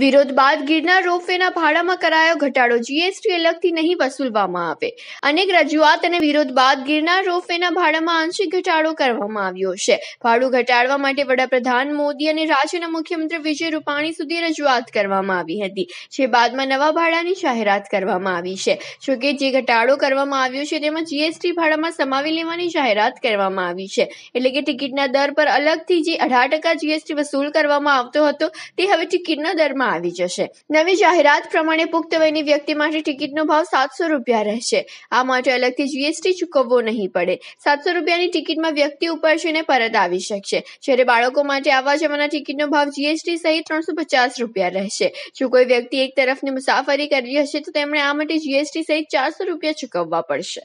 વિરોધ બાદ ગિરનાર રોપવેના ભાડામાં કરાયો ઘટાડો જીએસટી અલગથી નહીં વસૂલવામાં આવે અનેક રજૂઆત અને વિરોધ બાદ ગિરનાર રોપવેના ભાડામાં આંશિક ઘટાડો કરવામાં આવ્યો છે ભાડું ઘટાડવા માટે વડાપ્રધાન મોદી અને રાજ્યના મુખ્યમંત્રી વિજય રૂપાણી સુધી રજૂઆત કરવામાં આવી હતી જે બાદમાં નવા ભાડાની જાહેરાત કરવામાં આવી છે જોકે જે ઘટાડો કરવામાં આવ્યો છે તેમાં જીએસટી ભાડામાં સમાવી લેવાની જાહેરાત કરવામાં આવી છે એટલે કે ટિકિટના દર પર અલગથી જે અઢાર ટકા જીએસટી વસૂલ કરવામાં આવતો હતો તે હવે ટિકિટના દરમાં કરવામાં આવી જશે નવી જાહેરાત પ્રમાણે પુખ્ત વયની વ્યક્તિ માટે ટિકિટનો ભાવ સાતસો રૂપિયા રહેશે આ માટે અલગથી જીએસટી ચૂકવવો નહીં પડે સાતસો રૂપિયાની ટિકિટમાં વ્યક્તિ ઉપર છે ને પરત આવી શકશે જ્યારે બાળકો માટે આવવા જવાના ટિકિટનો ભાવ જીએસટી સહિત ત્રણસો પચાસ રૂપિયા રહેશે જો કોઈ વ્યક્તિ એક તરફની મુસાફરી કરવી હશે તો તેમણે આ માટે જીએસટી સહિત ચારસો રૂપિયા ચૂકવવા પડશે